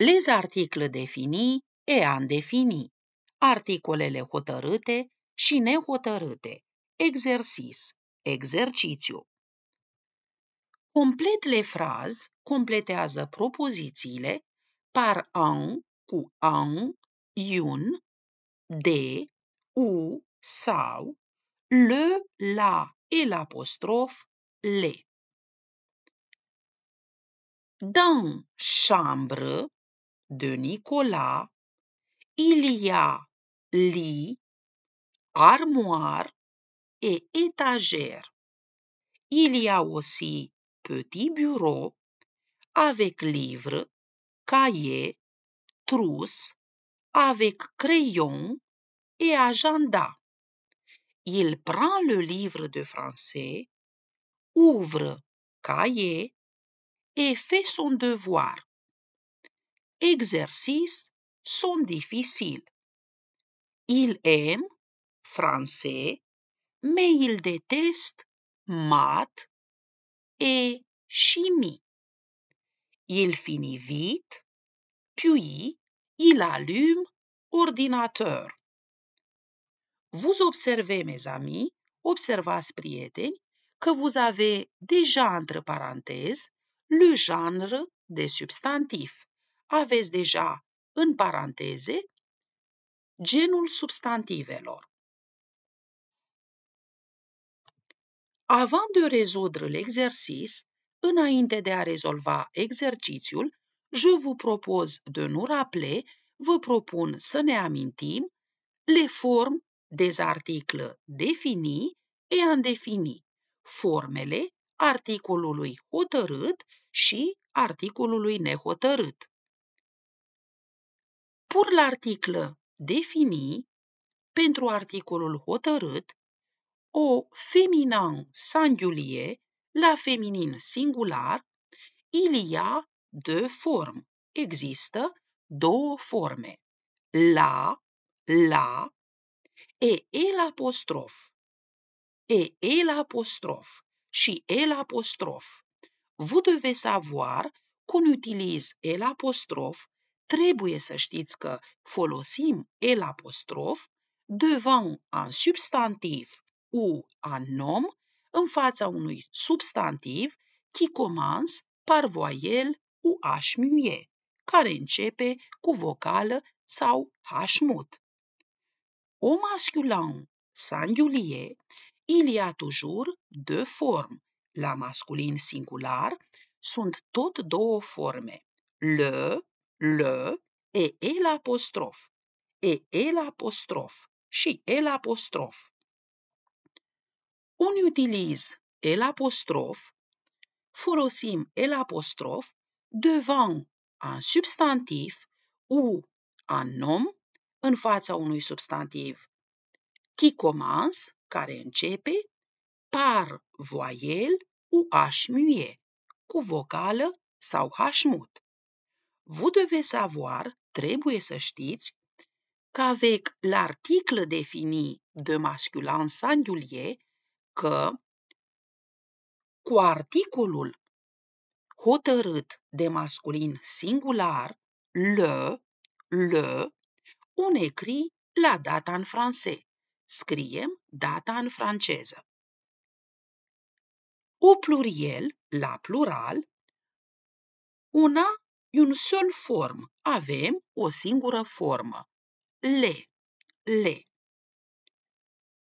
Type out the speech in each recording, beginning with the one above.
les articles defini e an defini, articolele hotărâte și nehotărâte, Exercis. exercițiu. le fraz completează propozițiile par an cu an, iun, de, u sau le, la, el apostrof, le. Dans chambre de Nicolas, il y a lit, armoire et étagère. Il y a aussi petit bureau avec livres, cahiers, trousse, avec crayon et agenda. Il prend le livre de français, ouvre cahier et fait son devoir exercices sont difficiles. Il aime français, mais il déteste maths et chimie. Il finit vite, puis il allume ordinateur. Vous observez, mes amis, observez prieteni, que vous avez déjà entre parenthèses le genre des substantifs. aveți deja, în paranteze, genul substantivelor. Avant de rezoudre l'exercice, înainte de a rezolva exercițiul, je vous propose de nous rappeler, vă propun să ne amintim, le forme des articles définis et indéfinis, formele articolului hotărât și articolului nehotărât pur la articlă defini, pentru articolul hotărât, o feminin singulier la feminin singular, il y a deux formes. Există două forme. La, la, e el apostrof, e el apostrof și el apostrof. Vous devez savoir qu'on utilise el apostrof trebuie să știți că folosim el apostrof devant un substantiv ou un nom în fața unui substantiv qui commence par voyelle ou H muet, care începe cu vocală sau H mut. Au masculin singulier, il y a toujours deux formes. La masculin singular sunt tot două forme, le L, E, E la apostrof, E, E la apostrof și E la apostrof. Unii utiliz E la apostrof, folosim E la apostrof devant un substantiv ou un nom în fața unui substantiv qui commence, care începe, par voiel ou H cu vocală sau H mut. Vous devez savoir, trebuie să știți, că avec l'article défini de masculin singulier, că cu articolul hotărât de masculin singular, le, le, on écrit la data în francez. Scriem data în franceză. Au pluriel, la plural, una e un sol form. Avem o singură formă. Le. Le.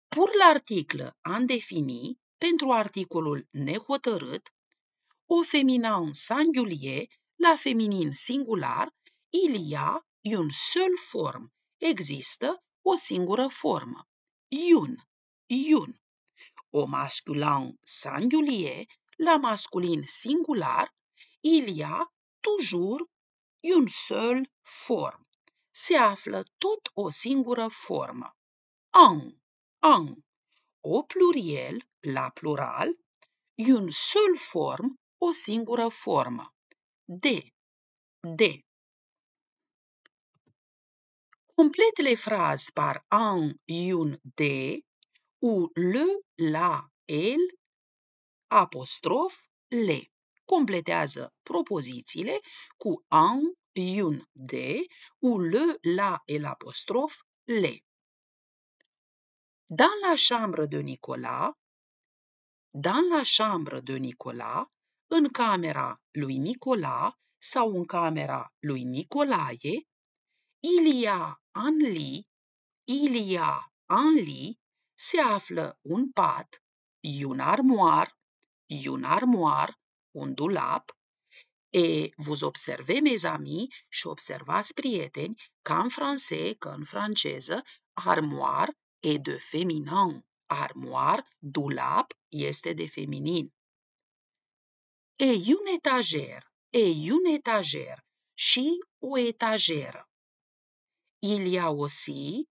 Pur la articlă am defini, pentru articolul nehotărât, o feminin singulier la feminin singular, il y a un seul form. Există o singură formă. Iun. Iun. O masculin singulier la masculin singular, il y a toujours une seul form. Se află tot o singură formă. Un, un. O pluriel la plural, une seul form, o singură formă. De, de. Completele frazi par un, un, de, ou le, la, el, apostrophe, les completează propozițiile cu an, iun, de, ou le, la, el apostrof, le. Dans la chambre de Nicolas, dans la chambre de Nicolas, în camera lui Nicola sau în camera lui Nicolae, il y a un lit, il y a un lit, se află un pat, un armoar, un armoar, un dulap, et vous observez, mes amis, și observați, prieteni, ca în francez, că în franceză, armoire e de feminin. Armoire, dulap, este de feminin. Et un étagère, et un étagère și o etajeră. Il y a aussi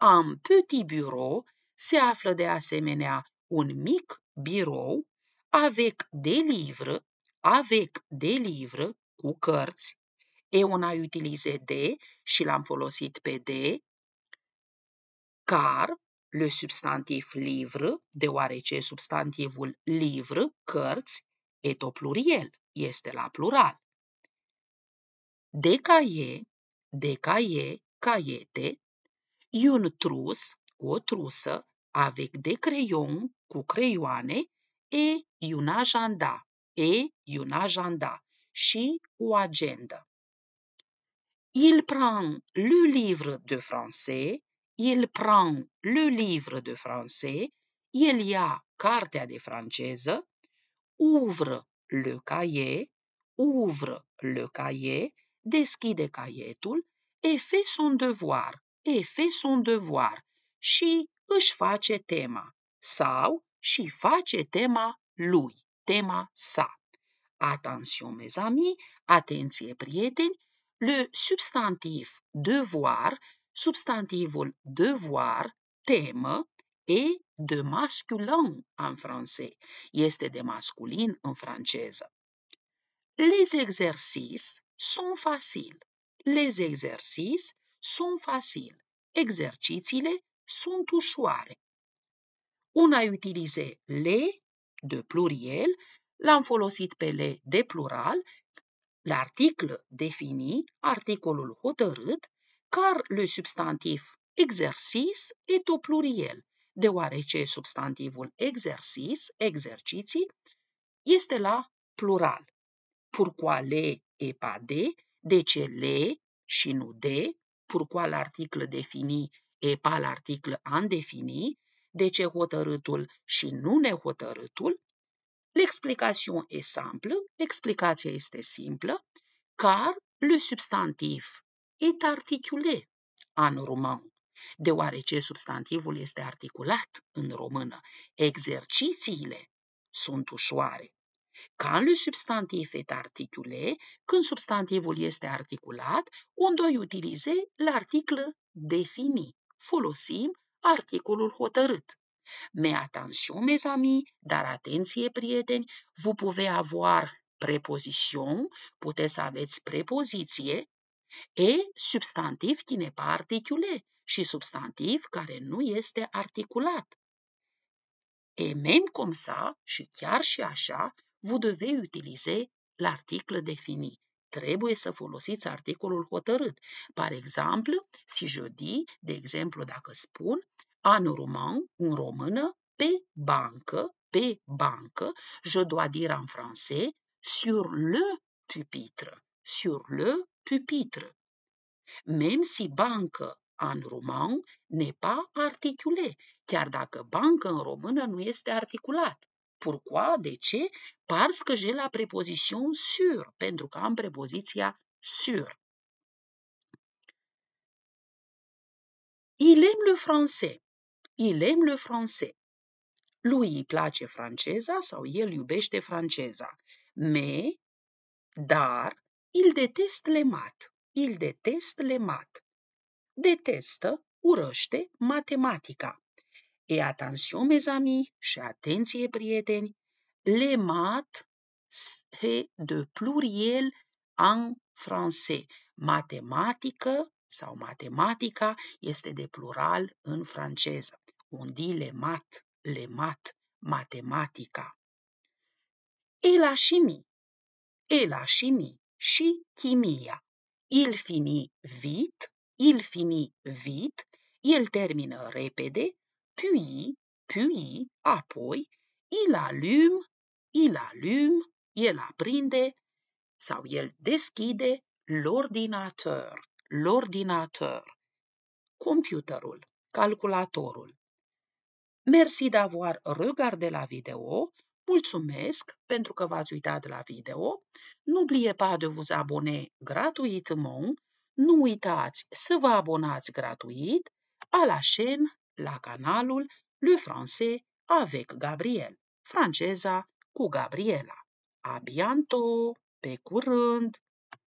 un petit bureau, se află de asemenea un mic birou avec des livres, avec des livres cu cărți, eu n-ai utilize de și l-am folosit pe de, car, le substantiv livre, deoarece substantivul livre, cărți, o pluriel, este la plural. De caie, de caie, caiete, un trus, o trusă, avec de creion, cu creioane et une agenda, et une agenda, chi ou agenda. Il prend le livre de français, il prend le livre de français, il y a carte de française, ouvre le cahier, ouvre le cahier, deschide caietul et fait son devoir, et fait son devoir și își face tema sau și face tema lui, tema sa. Attention, mes amis, atenție, prieteni, le substantiv devoir, substantivul devoir, temă, e de masculin în francez, este de masculin în franceză. Les exercices sunt facile. Les exercices sunt facile. Exercițiile sunt ușoare. Un a utilisé le de pluriel, l-am folosit pe le de plural, l'article défini, articolul hotărât, car le substantiv exercice est au pluriel, deoarece substantivul exercice, exerciții, este la plural. Pourquoi le et pas de? De ce le și nu de? Pourquoi l'article défini et pas l'article indéfini? de ce hotărâtul și nu nehotărâtul, l'explication est simple, explicația este simplă, car le substantiv est articulé în român, deoarece substantivul este articulat în română. Exercițiile sunt ușoare. Quand le substantif est articulé, când substantivul este articulat, on doit utiliser l'article défini. Folosim articolul hotărât. Me attention, mes amis, dar atenție, prieteni, vous pouvez avoir prepozition, puteți să aveți prepoziție, e substantiv qui n'est pas articulé și substantiv care nu este articulat. E même comme ça, și chiar și așa, vous devez utiliser l'article défini trebuie să folosiți articolul hotărât. Par exemplu, si je dis, de exemplu, dacă spun, en roman, în română, pe bancă, pe bancă, je dois dire en français, sur le pupitre, sur le pupitre. Même si bancă în roman n'est pas articulé, chiar dacă bancă în română nu este articulat. Pourquoi? De ce? Parce que j'ai la prepozition sur, pentru că am prepoziția sur. Il aime le français. Il aime le français. Lui îi place franceza sau el iubește franceza. Mais, dar, il deteste le mat. Il deteste le mat. Detestă, urăște matematica. Et attention, mes amis, și atenție, prieteni, le mat e de pluriel în francez. Matematică sau matematica este de plural în franceză. On dit le mat, le mat, matematica. Et la chimie, et la chimie și chimia. Il fini vit, il fini vit, el termină repede puis, puis, apoi, il allume, il allume, el aprinde sau el deschide l'ordinator, l'ordinator, computerul, calculatorul. Merci d'avoir regardé la vidéo. Mulțumesc pentru că v-ați uitat la video. N'oubliez pas de vous abonner gratuitement. Nu uitați să vă abonați gratuit à la chaîne la canalul Le Français avec Gabriel, franceza cu Gabriela. A bientôt! Pe curând!